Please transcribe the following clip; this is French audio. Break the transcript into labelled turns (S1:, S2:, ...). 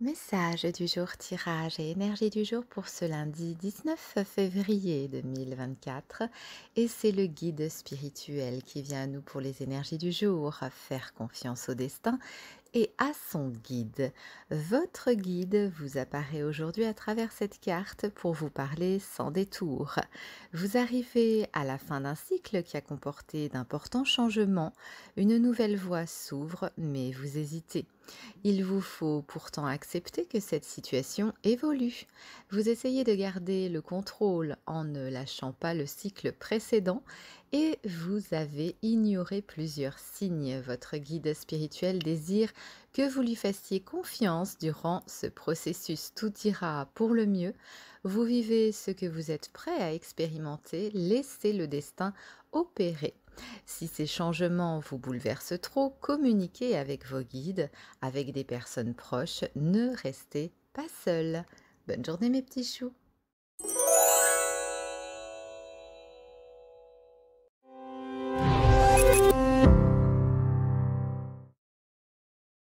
S1: Message du jour, tirage et énergie du jour pour ce lundi 19 février 2024. Et c'est le guide spirituel qui vient à nous pour les énergies du jour. Faire confiance au destin et à son guide. Votre guide vous apparaît aujourd'hui à travers cette carte pour vous parler sans détour. Vous arrivez à la fin d'un cycle qui a comporté d'importants changements. Une nouvelle voie s'ouvre, mais vous hésitez. Il vous faut pourtant accepter que cette situation évolue. Vous essayez de garder le contrôle en ne lâchant pas le cycle précédent et vous avez ignoré plusieurs signes. Votre guide spirituel désire que vous lui fassiez confiance durant ce processus. Tout ira pour le mieux. Vous vivez ce que vous êtes prêt à expérimenter. Laissez le destin opérer. Si ces changements vous bouleversent trop, communiquez avec vos guides, avec des personnes proches. Ne restez pas seul. Bonne journée mes petits choux